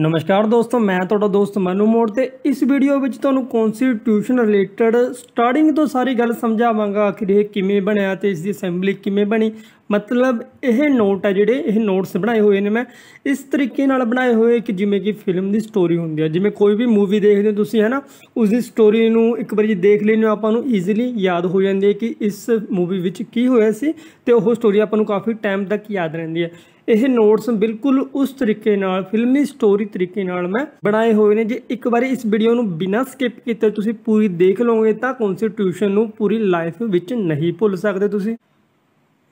ਨਮਸਕਾਰ ਦੋਸਤੋ ਮੈਂ ਤੁਹਾਡਾ ਦੋਸਤ ਮਨੂ ਮੋੜ ਤੇ ਇਸ ਵੀਡੀਓ ਵਿੱਚ ਤੁਹਾਨੂੰ ਕਨਸਟੀਟਿਊਸ਼ਨ ਰਿਲੇਟਡ ਸਟਾਰਟਿੰਗ ਤੋਂ ਸਾਰੀ ਗੱਲ ਸਮਝਾਵਾਂਗਾ ਕਿ ਇਹ ਕਿਵੇਂ ਬਣਿਆ ਤੇ ਇਸ ਦੀ ਅਸੈਂਬਲੀ ਕਿਵੇਂ ਬਣੀ ਮਤਲਬ ਇਹ ਨੋਟ ਆ ਜਿਹੜੇ ਇਹ ਨੋਟਸ ਬਣਾਏ ਹੋਏ ਨੇ ਮੈਂ ਇਸ ਤਰੀਕੇ ਨਾਲ ਬਣਾਏ ਹੋਏ ਕਿ ਜਿਵੇਂ ਕਿ ਫਿਲਮ ਦੀ ਸਟੋਰੀ ਹੁੰਦੀ ਹੈ ਜਿਵੇਂ ਕੋਈ ਵੀ ਮੂਵੀ ਦੇਖਦੇ ਹੋ ਤੁਸੀਂ ਹੈਨਾ ਉਸ ਦੀ ਸਟੋਰੀ ਨੂੰ ਇੱਕ ਵਾਰੀ ਦੇਖ ਲੈਣੇ ਆਪਾਂ ਨੂੰ ਈਜ਼ੀਲੀ ਯਾਦ ਹੋ ਜਾਂਦੀ ਹੈ ਕਿ ਇਸ ਮੂਵੀ ਵਿੱਚ ਕੀ ਹੋਇਆ ਸੀ ਤੇ ਉਹ ਸਟੋਰੀ ਆਪਾਂ ਨੂੰ ਕਾਫੀ ਟਾਈਮ ਤੱਕ ਯਾਦ ਰਹਿੰਦੀ ਹੈ ਇਹ ਨੋਟਸ ਬਿਲਕੁਲ ਉਸ ਤਰੀਕੇ ਨਾਲ ਫਿਲਮੀ ਸਟੋਰੀ ਤਰੀਕੇ ਨਾਲ ਮੈਂ ਬਣਾਏ ਹੋਏ ਨੇ ਜੇ ਇੱਕ ਵਾਰੀ ਇਸ ਵੀਡੀਓ ਨੂੰ ਬਿਨਾਂ ਸਕਿਪ ਕੀਤੇ ਤੁਸੀਂ ਪੂਰੀ ਦੇਖ ਲਓਗੇ ਤਾਂ ਕਨਸਟੀਟਿਊਸ਼ਨ ਨੂੰ ਪੂਰੀ ਲਾਈਫ ਵਿੱਚ ਨਹੀਂ ਭੁੱਲ ਸਕਦੇ ਤੁਸੀਂ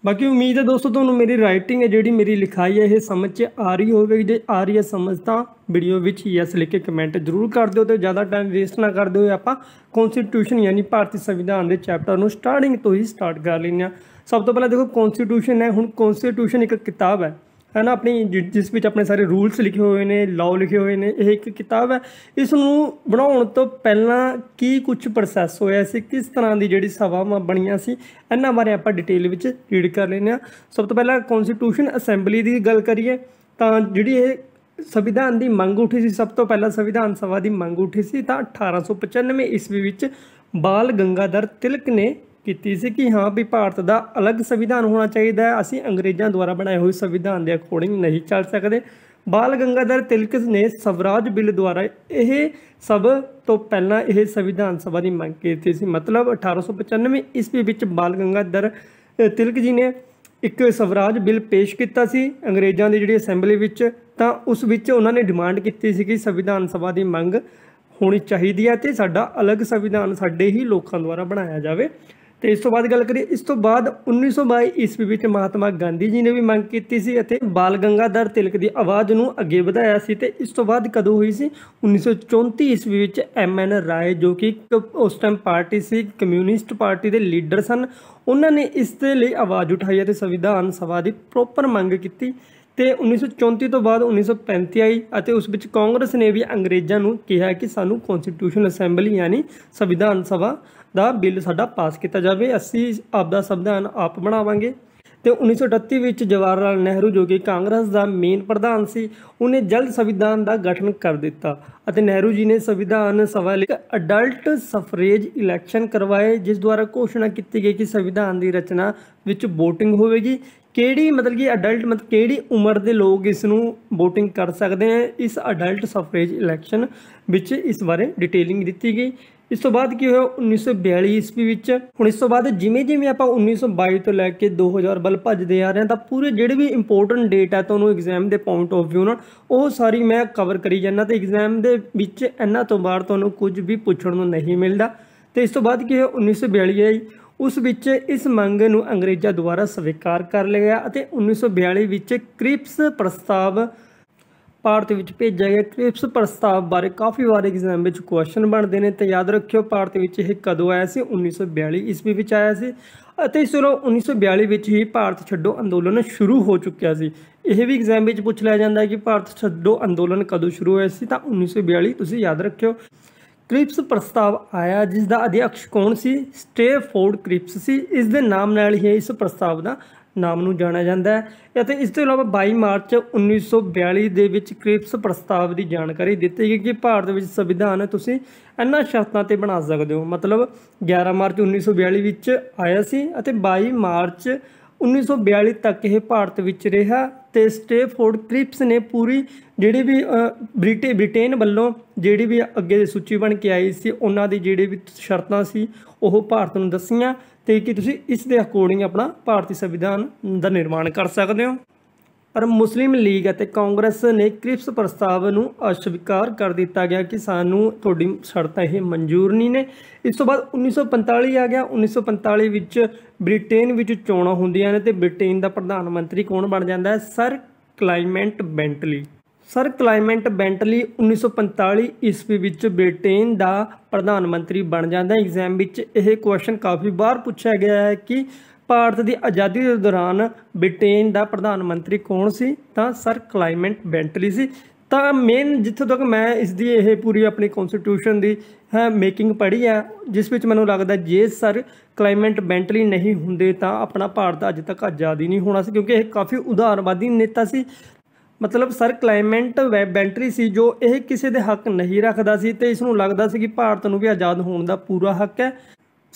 ਬਾਕੀ ਉਮੀਦ ਹੈ ਦੋਸਤੋ ਤੁਹਾਨੂੰ ਮੇਰੀ ਰਾਈਟਿੰਗ ਹੈ ਜਿਹੜੀ ਮੇਰੀ ਲਿਖਾਈ ਹੈ ਇਹ ਸਮਝ 'ਚ ਆ ਰਹੀ ਹੋਵੇਗੀ ਜੇ ਆ ਰਹੀ ਹੈ ਸਮਝ ਤਾਂ ਵੀਡੀਓ ਵਿੱਚ ਯੈਸ ਲਿਖ ਕੇ ਕਮੈਂਟ ਜ਼ਰੂਰ ਕਰ ਦਿਓ ਤੇ ਜ਼ਿਆਦਾ ਟਾਈਮ ਵੇਸਟ ਨਾ ਕਰਦੇ ਹੋਏ ਆਪਾਂ ਕਨਸਟੀਟਿਊਸ਼ਨ ਯਾਨੀ ਭਾਰਤੀ ਸੰਵਿਧਾਨ ਦੇ ਚੈਪਟਰ ਨੂੰ ਸਟਾਰਟਿੰਗ ਤੋਂ ਹੀ ਸਟਾਰਟ ਕਰ ਲੈਂਦੇ ਆ ਸਭ ਤੋਂ ਪਹਿਲਾਂ ਦੇਖੋ ਕਨਸਟੀਟਿਊਸ਼ਨ ਹੈ ਹੁਣ ਕਨਸਟੀਟਿਊਸ਼ਨ ਇੱਕ ਕਿਤਾਬ ਹੈ ਹੈ ਨਾ ਆਪਣੀ ਜਿਸ ਵਿੱਚ ਆਪਣੇ ਸਾਰੇ ਰੂਲਸ ਲਿਖੇ ਹੋਏ ਨੇ ਲਾਅ ਲਿਖੇ ਹੋਏ ਨੇ ਇਹ ਇੱਕ ਕਿਤਾਬ ਹੈ ਇਸ ਨੂੰ ਬਣਾਉਣ ਤੋਂ ਪਹਿਲਾਂ ਕੀ ਕੁਝ ਪ੍ਰੋਸੈਸ ਹੋਇਆ ਸੀ ਕਿਸ ਤਰ੍ਹਾਂ ਦੀ ਜਿਹੜੀ ਸਭਾਵਾਂ ਬਣੀਆਂ ਸੀ ਇਹਨਾਂ ਬਾਰੇ ਆਪਾਂ ਡਿਟੇਲ ਵਿੱਚ ਰੀਡ ਕਰ ਲੈਂਦੇ ਆ ਸਭ ਤੋਂ ਪਹਿਲਾਂ ਕਨਸਟੀਟਿਊਸ਼ਨ ਅਸੈਂਬਲੀ ਦੀ ਗੱਲ ਕਰੀਏ ਤਾਂ ਜਿਹੜੀ ਇਹ ਸੰਵਿਧਾਨ ਦੀ ਮੰਗ ਉੱਠੀ ਸੀ ਸਭ ਤੋਂ ਪਹਿਲਾਂ ਸੰਵਿਧਾਨ ਸਭਾ ਦੀ ਮੰਗ ਉੱਠੀ ਸੀ ਤਾਂ 1895 ਈਸਵੀ ਵਿੱਚ ਬਾਲ ਗੰਗਾਧਰ ਤਿਲਕ ਨੇ ਕੀਤੀ ਸੀ ਕਿ ਹਾਂ ਵੀ ਭਾਰਤ ਦਾ ਅਲੱਗ ਸੰਵਿਧਾਨ ਹੋਣਾ ਚਾਹੀਦਾ ਹੈ ਅਸੀਂ ਅੰਗਰੇਜ਼ਾਂ ਦੁਆਰਾ ਬਣਾਏ ਹੋਏ ਸੰਵਿਧਾਨ ਦੇ ਅਕੋਰਡਿੰਗ ਨਹੀਂ ਚੱਲ ਸਕਦੇ ਬਾਲ ਗੰਗਾਧਰ ਤਿਲਕ ਨੇ ਸਵਰਾਜ ਬਿੱਲ ਦੁਆਰਾ ਇਹ ਸਭ ਤੋਂ ਪਹਿਲਾਂ ਇਹ ਸੰਵਿਧਾਨ ਸਭਾ ਦੀ ਮੰਗ ਕੀਤੀ ਸੀ ਮਤਲਬ 1895 ਈਸਵੀ ਵਿੱਚ ਬਾਲ ਗੰਗਾਧਰ ਤਿਲਕ ਜੀ ਨੇ ਇੱਕ ਸਵਰਾਜ ਬਿੱਲ ਪੇਸ਼ ਕੀਤਾ ਸੀ ਅੰਗਰੇਜ਼ਾਂ ਦੀ ਜਿਹੜੀ ਅਸੈਂਬਲੀ ਵਿੱਚ ਤਾਂ ਉਸ ਵਿੱਚ ਉਹਨਾਂ ਨੇ ਡਿਮਾਂਡ ਕੀਤੀ ਸੀ ਕਿ ਸੰਵਿਧਾਨ ਸਭਾ ਦੀ ਮੰਗ ਹੋਣੀ ਚਾਹੀਦੀ ਹੈ ਤੇ ਸਾਡਾ ਅਲੱਗ ਸੰਵਿਧਾਨ ਸਾਡੇ ਹੀ ਲੋਕਾਂ ਦੁਆਰਾ ਬਣਾਇਆ ਜਾਵੇ ਤੇ ਇਸ ਤੋਂ ਬਾਅਦ ਗੱਲ ਕਰੀਏ ਇਸ ਤੋਂ ਬਾਅਦ 1922 ਈਸਵੀ ਵਿੱਚ ਮਹਾਤਮਾ ਗਾਂਧੀ ਜੀ ਨੇ ਵੀ ਮੰਗ ਕੀਤੀ ਸੀ ਅਤੇ ਬਾਲ ਗੰਗਾਧਰ ਤਿਲਕ ਦੀ ਆਵਾਜ਼ ਨੂੰ ਅੱਗੇ ਵਧਾਇਆ ਸੀ ਤੇ ਇਸ ਤੋਂ ਬਾਅਦ ਕਦੋਂ ਹੋਈ ਸੀ 1934 ਈਸਵੀ ਵਿੱਚ ਐਮ ਐਨ ਰਾਏ ਜੋ ਕਿ ਉਸ ਟਾਈਮ ਪਾਰਟੀ ਸੀ ਕਮਿਊਨਿਸਟ ਪਾਰਟੀ ਦੇ ਲੀਡਰ ਸਨ ਉਹਨਾਂ ਨੇ ਇਸ ਦੇ ਲਈ ਆਵਾਜ਼ ਉਠਾਈ ਅਤੇ ਸੰਵਿਧਾਨ ਸਭਾ ਦੀ ਪ੍ਰੋਪਰ ਮੰਗ ਕੀਤੀ ਤੇ 1934 ਤੋਂ ਬਾਅਦ 1935 ਆਈ ਅਤੇ ਉਸ ਵਿੱਚ ਕਾਂਗਰਸ ਨੇ ਵੀ ਅੰਗਰੇਜ਼ਾਂ ਨੂੰ ਕਿਹਾ ਕਿ ਸਾਨੂੰ ਕਨਸਟੀਟਿਊਸ਼ਨ ਅਸੈਂਬਲੀ ਯਾਨੀ ਸੰਵਿਧਾਨ ਸਭਾ ਦਾ ਬਿੱਲ ਸਾਡਾ ਪਾਸ ਕੀਤਾ ਜਾਵੇ ਅਸੀਂ ਆਪ ਦਾ ਸੰਵਿਧਾਨ ਆਪ ਬਣਾਵਾਂਗੇ ਤੇ 1938 ਵਿੱਚ ਜਵਾਹਰ ਲਾਲ ਨਹਿਰੂ ਜੋ ਕਿ ਕਾਂਗਰਸ ਦਾ ਮੇਨ ਪ੍ਰਧਾਨ ਸੀ ਉਹਨੇ ਜਲਦ ਸੰਵਿਧਾਨ ਦਾ ਗਠਨ ਕਰ ਦਿੱਤਾ ਅਤੇ ਨਹਿਰੂ ਜੀ ਨੇ ਸੰਵਿਧਾਨ ਸਭਾ ਲਈ ਅਡਲਟ ਸਫਰੇਜ ਇਲੈਕਸ਼ਨ ਕਰਵਾਏ ਜਿਸ ਦੁਆਰਾ ਘੋਸ਼ਣਾ ਕੀਤੀ ਗਈ ਕਿ ਸੰਵਿਧਾਨ ਦੀ ਰਚਨਾ ਵਿੱਚ VOTING ਹੋਵੇਗੀ ਕਿਹੜੀ ਮਤਲਬ ਕਿ ਅਡਲਟ ਮਤਲਬ ਕਿਹੜੀ ਉਮਰ ਦੇ ਲੋਕ ਇਸ ਨੂੰ VOTING ਕਰ ਸਕਦੇ ਆ ਇਸ ਅਡਲਟ ਸਫਰੇਜ ਇਲੈਕਸ਼ਨ ਵਿੱਚ ਇਸ ਬਾਰੇ ਡਿਟੇਲਿੰਗ ਦਿੱਤੀ ਗਈ ਇਸ ਤੋਂ ਬਾਅਦ ਕੀ ਹੋਇਆ 1942 ਈਸਵੀ ਵਿੱਚ ਹੁਣ ਇਸ ਤੋਂ ਬਾਅਦ ਜਿਵੇਂ ਜਿਵੇਂ ਆਪਾਂ 1922 ਤੋਂ ਲੈ ਕੇ 2000 ਵੱਲ ਭੱਜਦੇ ਆ ਰਹੇ ਹਾਂ ਤਾਂ ਪੂਰੇ ਜਿਹੜੇ ਵੀ ਇੰਪੋਰਟੈਂਟ ਡੇਟ ਆ ਤੁਹਾਨੂੰ ਐਗਜ਼ਾਮ ਦੇ ਪੁਆਇੰਟ ਆਫ View ਨਾਲ ਉਹ ਸਾਰੀ ਮੈਂ ਕਵਰ ਕਰੀ ਜਾਂਦਾ ਤੇ ਐਗਜ਼ਾਮ ਦੇ ਵਿੱਚ ਇਹਨਾਂ ਤੋਂ ਬਾਅਦ ਤੁਹਾਨੂੰ ਕੁਝ ਵੀ ਪੁੱਛਣ ਨੂੰ ਨਹੀਂ ਮਿਲਦਾ ਤੇ ਇਸ ਤੋਂ ਬਾਅਦ ਕੀ ਹੋਇਆ 1942 ਆਈ ਉਸ ਵਿੱਚ ਇਸ ਮੰਗ ਨੂੰ ਅੰਗਰੇਜ਼ਾਂ ਦੁਆਰਾ ਸਵੀਕਾਰ ਕਰ ਲਿਆ ਅਤੇ 1942 ਵਿੱਚ ਕ੍ਰਿਪਸ ਪ੍ਰਸਤਾਵ ਭਾਰਤ ਵਿੱਚ ਭੇਜਿਆ ਗਿਆ ਕ੍ਰਿਪਸ ਪ੍ਰਸਤਾਵ ਬਾਰੇ ਕਾਫੀ ਵਾਰ ਐਗਜ਼ਾਮ ਵਿੱਚ ਕੁਐਸਚਨ ਬਣਦੇ ਨੇ ਤੇ ਯਾਦ ਰੱਖਿਓ ਭਾਰਤ ਵਿੱਚ ਇਹ ਕਦੋਂ ਆਇਆ ਸੀ 1942 ਈਸਵੀ ਵਿੱਚ ਆਇਆ ਸੀ ਅਤੇ ਇਸ ਤੋਂ 1942 ਵਿੱਚ ਹੀ ਭਾਰਤ ਛੱਡੋ ਅੰਦੋਲਨ ਸ਼ੁਰੂ ਹੋ ਚੁੱਕਿਆ ਸੀ ਇਹ ਵੀ ਐਗਜ਼ਾਮ ਵਿੱਚ ਪੁੱਛ ਲਿਆ ਜਾਂਦਾ ਹੈ ਕਿ ਭਾਰਤ ਛੱਡੋ ਅੰਦੋਲਨ ਕਦੋਂ ਸ਼ੁਰੂ ਹੋਇਆ ਸੀ ਤਾਂ 1942 ਤੁਸੀਂ ਯਾਦ ਰੱਖਿਓ ਕ੍ਰਿਪਸ ਪ੍ਰਸਤਾਵ ਆਇਆ ਜਿਸ ਦਾ ਅਧਿਅਕਸ਼ ਕੌਣ ਸੀ ਸਟੇਫੋਰਡ ਕ੍ਰਿਪਸ ਸੀ ਇਸ ਦੇ ਨਾਮ ਨਾਲ ਹੀ ਇਸ ਪ੍ਰਸਤਾਵ ਦਾ ਨਾਮ ਨੂੰ ਜਾਣਿਆ ਜਾਂਦਾ ਹੈ ਅਤੇ ਇਸ ਤੋਂ ਇਲਾਵਾ 22 ਮਾਰਚ 1942 ਦੇ ਵਿੱਚ ਕ੍ਰਿਪਸ ਪ੍ਰਸਤਾਵ ਦੀ ਜਾਣਕਾਰੀ ਦਿੱਤੀ ਗਈ ਕਿ ਭਾਰਤ ਵਿੱਚ ਸੰਵਿਧਾਨ ਤੁਸੀਂ ਇਹਨਾਂ ਸ਼ਰਤਾਂ ਤੇ ਬਣਾ ਸਕਦੇ ਹੋ ਮਤਲਬ 11 ਮਾਰਚ 1942 ਵਿੱਚ ਆਇਆ ਸੀ ਅਤੇ 22 ਮਾਰਚ 1942 ਤੱਕ ਇਹ ਭਾਰਤ ਵਿੱਚ ਰਿਹਾ ਤੇ ਸਟੇਫੋਰਡ ਕ੍ਰਿਪਸ ਨੇ ਪੂਰੀ ਜਿਹੜੀ ਵੀ ਬ੍ਰਿਟੇ ਬ੍ਰਿਟੇਨ ਵੱਲੋਂ ਜਿਹੜੀ ਵੀ ਅੱਗੇ ਦੀ ਸੂਚੀ ਬਣ ਕੇ ਆਈ ਸੀ ਉਹਨਾਂ ਦੀ ਜਿਹੜੇ ਵੀ ਸ਼ਰਤਾਂ ਸੀ ਉਹ ਭਾਰਤ ਨੂੰ ਦੱਸੀਆਂ ਤੇ ਕਿ ਤੁਸੀਂ ਇਸ ਦੇ ਅਕੋਰਡਿੰਗ ਆਪਣਾ ਭਾਰਤੀ ਸੰਵਿਧਾਨ ਦਾ ਨਿਰਮਾਣ ਕਰ ਸਕਦੇ ਹੋ ਪਰ ਮੁਸਲਿਮ ਲੀਗ ਅਤੇ ਕਾਂਗਰਸ ਨੇ ਕ੍ਰਿਪਸ ਪ੍ਰਸਤਾਵ ਨੂੰ ਅਸਵੀਕਾਰ ਕਰ ਦਿੱਤਾ ਗਿਆ ਕਿ ਸਾਨੂੰ ਤੁਹਾਡੀ ਸ਼ਰਤਾਂ ਇਹ ਮਨਜ਼ੂਰ ਨਹੀਂ ਨੇ ਇਸ ਤੋਂ ਬਾਅਦ 1945 ਆ ਗਿਆ 1945 ਵਿੱਚ ਬ੍ਰਿਟੇਨ ਵਿੱਚ ਚੋਣਾਂ ਹੁੰਦੀਆਂ ਨੇ ਤੇ ਬ੍ਰਿਟੇਨ ਦਾ ਪ੍ਰਧਾਨ ਮੰਤਰੀ ਕੌਣ ਬਣ ਜਾਂਦਾ ਹੈ sir Clement Bentley sir Clement Bentley 1945 ਈਸਵੀ ਵਿੱਚ ਬ੍ਰਿਟੇਨ ਦਾ ਪ੍ਰਧਾਨ ਮੰਤਰੀ ਬਣ ਜਾਂਦਾ ਐਗਜ਼ਾਮ ਵਿੱਚ ਇਹ ਕੁਐਸਚਨ ਕਾਫੀ ਵਾਰ ਪੁੱਛਿਆ ਗਿਆ ਹੈ ਕਿ ਭਾਰਤ ਦੀ ਆਜ਼ਾਦੀ ਦੇ ਦੌਰਾਨ ਬ੍ਰਿਟੇਨ ਦਾ ਪ੍ਰਧਾਨ ਮੰਤਰੀ ਕੌਣ ਸੀ ਤਾਂ ਸਰ ਕਲਾਈਮੈਂਟ ਬੈਂਟਲੀ ਸੀ ਤਾਂ ਮੇਨ ਜਿੱਥੋਂ ਤੱਕ ਮੈਂ ਇਸ ਦੀ ਇਹ ਪੂਰੀ ਆਪਣੀ ਕਨਸਟੀਟਿਊਸ਼ਨ ਦੀ ਹੈ ਮੇਕਿੰਗ ਪੜ੍ਹੀ ਹੈ ਜਿਸ ਵਿੱਚ ਮੈਨੂੰ ਲੱਗਦਾ ਜੇ ਸਰ ਕਲਾਈਮੈਂਟ ਬੈਂਟਲੀ ਨਹੀਂ ਹੁੰਦੇ ਤਾਂ ਆਪਣਾ ਭਾਰਤ ਅੱਜ ਤੱਕ ਆਜ਼ਾਦੀ ਨਹੀਂ ਹੋਣਾ ਸੀ ਕਿਉਂਕਿ ਇਹ ਕਾਫੀ ਉਦਾਰਵਾਦੀ ਨੇਤਾ ਸੀ ਮਤਲਬ ਸਰ ਕਲਾਈਮੈਂਟ ਬੈਂਟਰੀ ਸੀ ਜੋ ਇਹ ਕਿਸੇ ਦੇ ਹੱਕ ਨਹੀਂ ਰੱਖਦਾ ਸੀ ਤੇ ਇਸ ਨੂੰ ਲੱਗਦਾ ਸੀ ਕਿ ਭਾਰਤ ਨੂੰ ਵੀ ਆਜ਼ਾਦ ਹੋਣ ਦਾ ਪੂਰਾ ਹੱਕ ਹੈ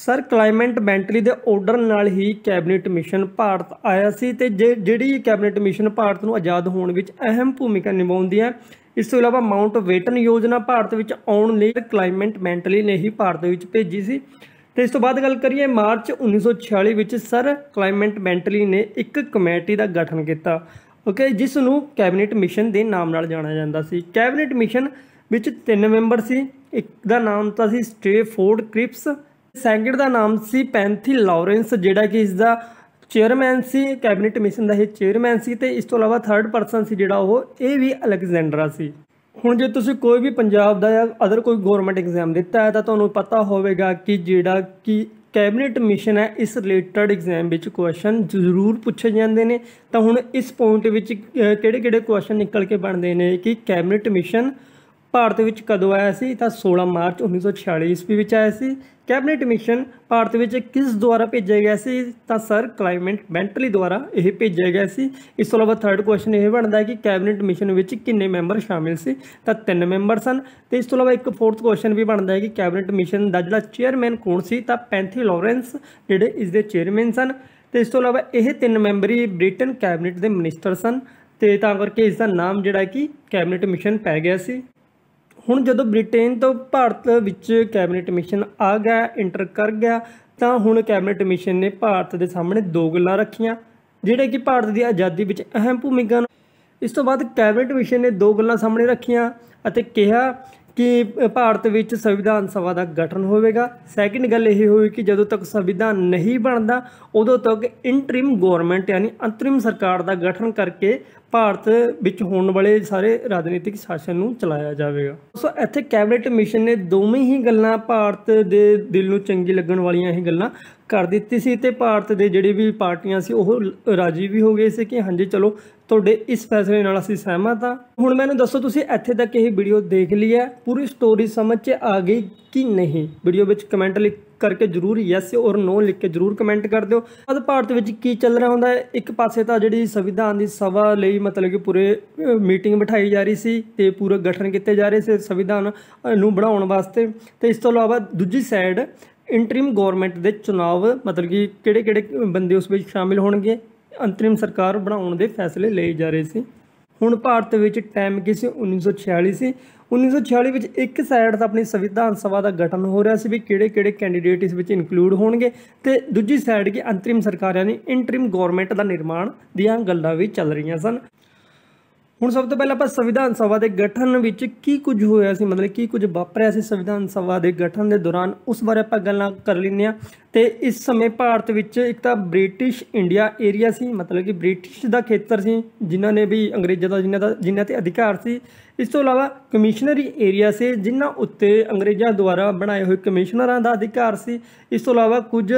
ਸਰ ਕਲਾਈਮੈਂਟ ਬੈਂਟਲੀ ਦੇ ਆਰਡਰ ਨਾਲ ਹੀ ਕੈਬਨਿਟ ਮਿਸ਼ਨ ਭਾਰਤ ਆਇਆ ਸੀ ਤੇ ਜਿਹੜੀ ਕੈਬਨਿਟ ਮਿਸ਼ਨ ਭਾਰਤ ਨੂੰ ਆਜ਼ਾਦ ਹੋਣ ਵਿੱਚ ਅਹਿਮ ਭੂਮਿਕਾ ਨਿਭਾਉਂਦੀ ਹੈ ਇਸ ਤੋਂ ਇਲਾਵਾ ਮਾਉਂਟ ਵੇਟਨ ਯੋਜਨਾ ਭਾਰਤ ਵਿੱਚ ਆਉਣ ਲਈ ਕਲਾਈਮੈਂਟ ਬੈਂਟਲੀ ਨੇ ਹੀ ਭਾਰਤ ਵਿੱਚ ਭੇਜੀ ਸੀ ਤੇ ਇਸ ਤੋਂ ਬਾਅਦ ਗੱਲ ਕਰੀਏ ਮਾਰਚ 1946 ਵਿੱਚ ਸਰ ਕਲਾਈਮੈਂਟ ਬੈਂਟਲੀ ਨੇ ਇੱਕ ਕਮੇਟੀ ਦਾ ਗਠਨ ਕੀਤਾ ਓਕੇ ਜਿਸ ਨੂੰ ਕੈਬਨਿਟ ਮਿਸ਼ਨ ਦੇ ਨਾਮ ਨਾਲ ਜਾਣਿਆ ਜਾਂਦਾ ਸੀ ਕੈਬਨਿਟ ਮਿਸ਼ਨ ਵਿੱਚ ਤਿੰਨ ਮੈਂਬਰ ਸੀ ਇੱਕ ਦਾ ਨਾਮ ਤਾਂ ਸੀ ਸਟੇਫੋਰਡ ਕ੍ਰਿਪਸ ਸੈਗਡ ਦਾ ਨਾਮ ਸੀ ਪੈਂਥੀ ਲਾਰੈਂਸ ਜਿਹੜਾ ਕਿ ਇਸ ਦਾ ਚੇਅਰਮੈਨ ਸੀ ਕੈਬਨਿਟ ਮਿਸ਼ਨ ਦਾ ਇਹ ਚੇਅਰਮੈਨ ਸੀ ਤੇ ਇਸ ਤੋਂ ਇਲਾਵਾ ਥਰਡ ਪਰਸਨ ਸੀ ਜਿਹੜਾ ਉਹ ਇਹ ਵੀ ਅਲੈਗਜ਼ੈਂਡਰਾ ਸੀ ਹੁਣ ਜੇ ਤੁਸੀਂ ਕੋਈ ਵੀ ਪੰਜਾਬ ਦਾ ਜਾਂ ਅਦਰ ਕੋਈ ਗਵਰਨਮੈਂਟ ਐਗਜ਼ਾਮ ਦਿੱਤਾ ਹੈ ਤਾਂ ਤੁਹਾਨੂੰ ਪਤਾ ਹੋਵੇਗਾ ਕਿ ਜਿਹੜਾ ਕਿ ਕੈਬਨਿਟ ਮਿਸ਼ਨ ਹੈ ਇਸ ਰਿਲੇਟਡ ਐਗਜ਼ਾਮ ਵਿੱਚ ਕੁਐਸਚਨ ਜ਼ਰੂਰ ਪੁੱਛੇ ਜਾਂਦੇ ਨੇ ਤਾਂ ਹੁਣ ਇਸ ਪੁਆਇੰਟ ਵਿੱਚ ਕਿਹੜੇ-ਕਿਹੜੇ ਕੁਐਸਚਨ ਨਿਕਲ ਕੇ ਬਣਦੇ ਨੇ ਕਿ ਕੈਬਨਿਟ ਮਿਸ਼ਨ ਭਾਰਤ ਵਿੱਚ ਕਦੋਂ ਆਇਆ ਸੀ ਤਾਂ 16 ਮਾਰਚ 1946 ਈਸਵੀ ਵਿੱਚ ਆਇਆ ਸੀ ਕੈਬਨਿਟ ਮਿਸ਼ਨ ਭਾਰਤ ਵਿੱਚ ਕਿਸ ਦੁਆਰਾ ਭੇਜਿਆ ਗਿਆ ਸੀ ਤਾਂ ਸਰ ਕਲਾਈਮੈਂਟ ਮੈਂਟਲੀ ਦੁਆਰਾ ਇਹ ਭੇਜਿਆ ਗਿਆ ਸੀ ਇਸ ਤੋਂ ਇਲਾਵਾ ਥਰਡ ਕੁਐਸਚਨ ਇਹ ਬਣਦਾ ਹੈ ਕਿ ਕੈਬਨਿਟ ਮਿਸ਼ਨ ਵਿੱਚ ਕਿੰਨੇ ਮੈਂਬਰ ਸ਼ਾਮਿਲ ਸੀ ਤਾਂ ਤਿੰਨ ਮੈਂਬਰ ਸਨ ਤੇ ਇਸ ਤੋਂ ਇਲਾਵਾ ਇੱਕ ਫੋਰਥ ਕੁਐਸਚਨ ਵੀ ਬਣਦਾ ਹੈ ਕਿ ਕੈਬਨਿਟ ਮਿਸ਼ਨ ਦਾ ਜਿਹੜਾ ਚੇਅਰਮੈਨ ਕੌਣ ਸੀ ਤਾਂ ਪੈਂਥੀ ਲਾਰੈਂਸ ਜਿਹੜੇ ਇਸ ਦੇ ਚੇਅਰਮੈਨ ਸਨ ਤੇ ਇਸ ਤੋਂ ਇਲਾਵਾ ਇਹ ਤਿੰਨ ਮੈਂਬਰੀ ਬ੍ਰਿਟਨ ਕੈਬਨਿਟ ਦੇ ਮਿਨਿਸਟਰ ਸਨ ਤੇ ਤਾਂ ਕਰਕੇ ਇਸ ਦਾ ਨਾਮ ਜਿਹੜਾ ਕਿ ਕੈਬਨਿਟ ਮਿਸ਼ਨ ਪੈ ਗਿਆ ਸੀ ਹੁਣ ਜਦੋਂ ਬ੍ਰਿਟੇਨ ਤੋਂ ਭਾਰਤ ਵਿੱਚ ਕੈਬਨਿਟ ਮਿਸ਼ਨ ਆ ਗਿਆ ਇੰਟਰ ਕਰ ਗਿਆ ਤਾਂ ਹੁਣ ਕੈਬਨਿਟ ਮਿਸ਼ਨ ਨੇ ਭਾਰਤ ਦੇ ਸਾਹਮਣੇ ਦੋ ਗੱਲਾਂ ਰੱਖੀਆਂ ਜਿਹੜੇ ਕਿ ਭਾਰਤ ਦੀ ਆਜ਼ਾਦੀ ਵਿੱਚ ਅਹਿਮ ਭੂਮਿਕਾ ਇਸ ਤੋਂ ਬਾਅਦ ਕੈਬਨਿਟ ਮਿਸ਼ਨ ਨੇ ਦੋ ਗੱਲਾਂ ਸਾਹਮਣੇ ਰੱਖੀਆਂ ਅਤੇ ਕਿਹਾ ਕਿ ਭਾਰਤ ਵਿੱਚ ਸੰਵਿਧਾਨ ਸਭਾ ਦਾ ਗਠਨ ਹੋਵੇਗਾ ਸੈਕਿੰਡ ਗੱਲ ਇਹ ਹੋਈ ਕਿ ਜਦੋਂ ਤੱਕ ਸੰਵਿਧਾਨ ਨਹੀਂ ਬਣਦਾ ਉਦੋਂ ਤੱਕ ਇੰਟਰਿਮ ਗਵਰਨਮੈਂਟ ਯਾਨੀ ਅੰਤਰਿਮ ਸਰਕਾਰ ਦਾ ਗਠਨ ਕਰਕੇ ਭਾਰਤ ਵਿੱਚ ਹੋਣ ਵਾਲੇ ਸਾਰੇ ਰਾਜਨੀਤਿਕ ਸ਼ਾਸਨ ਨੂੰ ਚਲਾਇਆ ਜਾਵੇਗਾ ਸੋ ਇੱਥੇ ਕੈਬਨਿਟ ਮਿਸ਼ਨ ਨੇ ਦੋਵੇਂ ਹੀ ਗੱਲਾਂ ਭਾਰਤ ਦੇ ਦਿਲ ਨੂੰ ਚੰਗੀ ਲੱਗਣ ਵਾਲੀਆਂ ਇਹ ਗੱਲਾਂ ਕਰ ਦਿੱਤੀ ਸੀ ਤੇ ਭਾਰਤ ਦੇ ਜਿਹੜੇ ਵੀ ਪਾਰਟੀਆਂ ਸੀ ਉਹ ਰਾਜੀ ਵੀ ਹੋ ਗਏ ਸੀ ਕਿ ਹਾਂਜੀ ਚਲੋ ਤੁਹਾਡੇ ਇਸ ਫੈਸਲੇ ਨਾਲ ਅਸੀਂ ਸਹਿਮਤ ਆ ਹੁਣ ਮੈਨੂੰ ਦੱਸੋ ਤੁਸੀਂ ਇੱਥੇ ਤੱਕ ਇਹ ਵੀਡੀਓ ਦੇਖ ਲਈ ਹੈ ਪੂਰੀ ਸਟੋਰੀ ਸਮਝ 'ਚ ਆ ਗਈ ਕਿ ਨਹੀਂ ਵੀਡੀਓ ਵਿੱਚ ਕਮੈਂਟ ਲਿਖ ਕਰਕੇ ਜਰੂਰ ਯੈਸ ਔਰ ਨੋ ਲਿਖ ਕੇ ਜਰੂਰ ਕਮੈਂਟ ਕਰ ਦਿਓ ਅੱਜ ਭਾਰਤ ਵਿੱਚ ਕੀ ਚੱਲ ਰਿਹਾ ਹੁੰਦਾ ਹੈ ਇੱਕ ਪਾਸੇ ਤਾਂ ਜਿਹੜੀ ਸੰਵਿਧਾਨ ਦੀ ਸਭਾ ਲਈ ਮਤਲਬ ਕਿ ਪੂਰੇ ਮੀਟਿੰਗ ਬਿਠਾਈ ਜਾ ਰਹੀ ਸੀ ਤੇ ਪੂਰਾ ਗਠਨ ਕੀਤੇ ਜਾ ਰਹੇ ਸੀ ਸੰਵਿਧਾਨ ਨੂੰ ਬਣਾਉਣ ਵਾਸਤੇ ਤੇ ਇਸ ਤੋਂ ਇਲਾਵਾ ਦੂਜੀ ਸਾਈਡ ਇੰਟਰੀਮ ਗਵਰਨਮੈਂਟ ਦੇ ਚੋਣਾਂ ਮਤਲਬ ਕਿ ਕਿਹੜੇ-ਕਿਹੜੇ ਬੰਦੇ ਉਸ ਵਿੱਚ ਸ਼ਾਮਿਲ ਹੋਣਗੇ ਅੰਤਰਿਮ ਸਰਕਾਰ ਬਣਾਉਣ ਦੇ ਫੈਸਲੇ ਲਏ ਜਾ ਰਹੇ ਸੀ ਹੁਣ ਭਾਰਤ ਵਿੱਚ ਟਾਈਮ ਕਿਸੇ 1946 ਸੀ 1946 ਵਿੱਚ ਇੱਕ ਸਾਈਡ ਤੋਂ ਆਪਣੀ ਸੰਵਿਧਾਨ ਸਭਾ ਦਾ ਗਠਨ ਹੋ ਰਿਹਾ ਸੀ ਵੀ ਕਿਹੜੇ-ਕਿਹੜੇ ਕੈਂਡੀਡੇਟ ਇਸ ਵਿੱਚ ਇਨਕਲੂਡ ਹੋਣਗੇ ਤੇ ਦੂਜੀ ਸਾਈਡ ਕਿ ਅੰਤਰਿਮ ਸਰਕਾਰਾਂ ਨੇ ਇੰਟਰਿਮ ਗਵਰਨਮੈਂਟ ਦਾ ਨਿਰਮਾਣ ਦੀਆਂ ਗੱਲਾਂ ਵੀ ਚੱਲ ਰਹੀਆਂ ਸਨ ਹੁਣ ਸਭ ਤੋਂ ਪਹਿਲਾਂ ਆਪਾਂ ਸੰਵਿਧਾਨ ਸਭਾ ਦੇ ਗਠਨ ਵਿੱਚ ਕੀ ਕੁਝ ਹੋਇਆ ਸੀ ਮਤਲਬ ਕੀ ਕੁਝ ਵਾਪਰਿਆ ਸੀ ਸੰਵਿਧਾਨ ਸਭਾ ਦੇ ਗਠਨ ਦੇ ਦੌਰਾਨ ਉਸ ਬਾਰੇ ਆਪਾਂ ਗੱਲਾਂ ਕਰ ਲੈਂਦੇ ਆ ਤੇ ਇਸ ਸਮੇਂ ਭਾਰਤ ਵਿੱਚ ਇੱਕ ਤਾਂ ਬ੍ਰਿਟਿਸ਼ ਇੰਡੀਆ ਏਰੀਆ ਸੀ ਮਤਲਬ ਕਿ ਬ੍ਰਿਟਿਸ਼ ਦਾ ਖੇਤਰ ਸੀ ਜਿਨ੍ਹਾਂ ਨੇ ਵੀ ਅੰਗਰੇਜ਼ਾਂ ਦਾ ਜਿਨ੍ਹਾਂ ਦਾ ਜਿਨ੍ਹਾਂ ਤੇ ਅਧਿਕਾਰ ਸੀ ਇਸ ਤੋਂ ਇਲਾਵਾ ਕਮਿਸ਼ਨਰੀ ਏਰੀਆ ਸੀ ਜਿਨ੍ਹਾਂ ਉੱਤੇ ਅੰਗਰੇਜ਼ਾਂ ਦੁਆਰਾ ਬਣਾਏ ਹੋਏ ਕਮਿਸ਼ਨਰਾਂ ਦਾ ਅਧਿਕਾਰ ਸੀ ਇਸ ਤੋਂ ਇਲਾਵਾ ਕੁਝ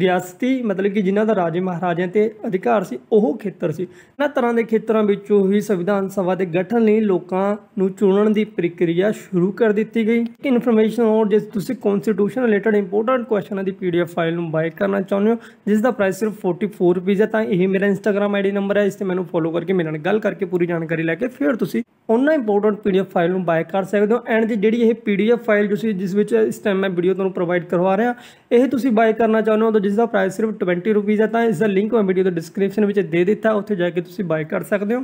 ਰਿਆਸਤੀ ਮਤਲਬ ਕਿ ਜਿਨ੍ਹਾਂ ਦਾ ਰਾਜੇ ਮਹਾਰਾਜਿਆਂ ਤੇ ਅਧਿਕਾਰ ਸੀ ਉਹ ਖੇਤਰ ਸੀ ਨਾ ਤਰ੍ਹਾਂ ਦੇ ਖੇਤਰਾਂ ਵਿੱਚੋਂ ਹੀ ਸੰਵਿਧਾਨ ਸਭਾ ਦੇ ਗਠਨ ਲਈ ਲੋਕਾਂ ਨੂੰ ਚੁਣਨ ਦੀ ਪ੍ਰਕਿਰਿਆ ਸ਼ੁਰੂ ਕਰ ਦਿੱਤੀ ਗਈ ਇਨਫੋਰਮੇਸ਼ਨ ਹੋਰ ਜੇ ਤੁਸੀਂ ਕਨਸਟੀਟਿਊਸ਼ਨ ਰਿਲੇਟਡ ਇੰਪੋਰਟੈਂਟ ਕੁਐਸਚਨਾਂ ਦੀ ਪੀਡੀਐਫ ਫਾਈਲ ਨੂੰ ਬਾਇ ਕਰਨਾ ਚਾਹੁੰਦੇ ਹੋ ਜਿਸ ਦਾ ਪ੍ਰਾਈਸ ਸਿਰਫ 44 ਰੁਪਏ ਹੈ ਤਾਂ ਇਹ ਮੇਰਾ ਇੰਸਟਾਗ੍ਰam ਆਈਡੀ ਨੰਬਰ ਹੈ ਇਸ ਤੇ ਮੈਨੂੰ ਫੋਲੋ ਕਰਕੇ ਮੇਰੇ ਨਾਲ ਗੱਲ ਕਰਕੇ ਪੂਰੀ ਜਾਣਕਾਰੀ ਲੈ ਕੇ ਫਿਰ ਤੁਸੀਂ ਉਹਨਾਂ ਇੰਪੋਰਟੈਂਟ ਪੀਡੀਐਫ ਫਾਈਲ ਨੂੰ ਬਾਇ ਕਰ ਸਕਦੇ ਹੋ ਐਂਡ ਜਿਹੜੀ ਇਹ ਪੀਡੀਐਫ ਫਾਈਲ ਤੁਸੀਂ ਜਿਸ ਵਿੱਚ ਇਸ ਟਾਈਮ ਮੈਂ ਵੀਡੀਓ ਤੁਹਾਨੂੰ ਪ੍ਰੋਵਾਈਡ ਕਰਵਾ ਰਿਹਾ ਇਹ ਤੁਸੀਂ ਬਾਈ ਕਰਨਾ ਚਾਹੁੰਦੇ ਹੋ ਜਿਸ ਦਾ ਪ੍ਰਾਈਸ ਸਿਰਫ 20 ਰੁਪਏ ਹੈ ਤਾਂ ਇਸ ਦਾ ਲਿੰਕ ਮੈਂ ਵੀਡੀਓ ਦੇ ਡਿਸਕ੍ਰਿਪਸ਼ਨ ਵਿੱਚ ਦੇ ਦਿੱਤਾ ਉੱਥੇ ਜਾ ਕੇ ਤੁਸੀਂ ਬਾਈ ਕਰ ਸਕਦੇ ਹੋ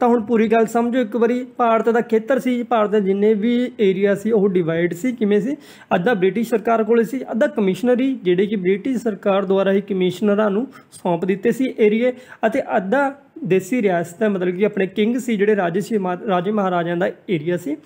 ਤਾਂ ਹੁਣ ਪੂਰੀ ਗੱਲ ਸਮਝੋ ਇੱਕ ਵਾਰੀ ਭਾਰਤ ਦਾ ਖੇਤਰ ਸੀ ਭਾਰਤ ਦੇ ਜਿੰਨੇ ਵੀ ਏਰੀਆ ਸੀ ਉਹ ਡਿਵਾਈਡ ਸੀ ਕਿਵੇਂ ਸੀ ਅੱਧਾ ਬ੍ਰਿਟਿਸ਼ ਸਰਕਾਰ ਕੋਲੇ ਸੀ ਅੱਧਾ ਕਮਿਸ਼ਨਰੀ ਜਿਹੜੇ ਕਿ ਬ੍ਰਿਟਿਸ਼ ਸਰਕਾਰ ਦੁਆਰਾ ਹੀ ਕਮਿਸ਼ਨਰਾਂ ਨੂੰ ਸੌਂਪ ਦਿੱਤੇ ਸੀ ਏਰੀਏ ਅਤੇ ਅੱਧਾ ਦੇਸੀ ਰਿਆਸਤਾਂ ਮਤਲਬ ਕਿ ਆਪਣੇ ਕਿੰਗ ਸੀ ਜਿਹੜੇ ਰਾਜੇ ਸੀ ਰਾਜੇ ਮਹਾਰਾਜਾਂ ਦਾ ਏਰੀਆ ਸੀ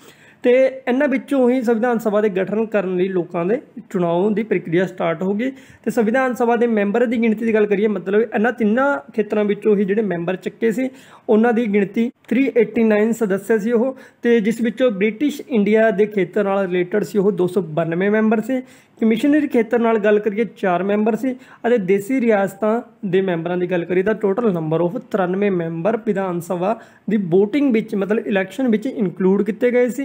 ਤੇ ਇਹਨਾਂ ਵਿੱਚੋਂ ਹੀ ਸੰਵਿਧਾਨ ਸਭਾ ਦੇ ਗਠਨ ਕਰਨ ਲਈ ਲੋਕਾਂ ਦੇ ਚੋਣਾਂ ਦੀ ਪ੍ਰਕਿਰਿਆ ਸਟਾਰਟ ਹੋ ਗਈ ਤੇ ਸੰਵਿਧਾਨ ਸਭਾ ਦੇ ਮੈਂਬਰ ਦੀ ਗਿਣਤੀ ਦੀ ਗੱਲ ਕਰੀਏ ਮਤਲਬ ਇਹਨਾਂ ਤਿੰਨਾਂ ਖੇਤਰਾਂ ਵਿੱਚੋਂ ਹੀ ਜਿਹੜੇ ਮੈਂਬਰ ਚੱਕੇ ਸੀ ਉਹਨਾਂ ਦੀ ਗਿਣਤੀ 389 ਸਦੱਸਯ ਸੀ ਉਹ ਤੇ ਜਿਸ ਵਿੱਚੋਂ ਬ੍ਰਿਟਿਸ਼ ਇੰਡੀਆ ਦੇ ਖੇਤਰ ਨਾਲ ਰਿਲੇਟਡ ਸੀ ਉਹ 292 ਮੈਂਬਰ ਸੀ ਕਮਿਸ਼ਨਰੀ ਖੇਤਰ ਨਾਲ ਗੱਲ ਕਰੀਏ 4 ਮੈਂਬਰ ਸੀ ਅਤੇ ਦੇਸੀ ਰਿਆਸਤਾਂ ਦੇ ਮੈਂਬਰਾਂ ਦੀ ਗੱਲ ਕਰੀਏ ਤਾਂ ਟੋਟਲ ਨੰਬਰ ਉਹ 93 ਮੈਂਬਰ ਵਿਧਾਨ ਸਭਾ ਦੀ VOTING ਵਿੱਚ ਮਤਲਬ ਇਲੈਕਸ਼ਨ ਵਿੱਚ ਇਨਕਲੂਡ ਕੀਤੇ ਗਏ ਸੀ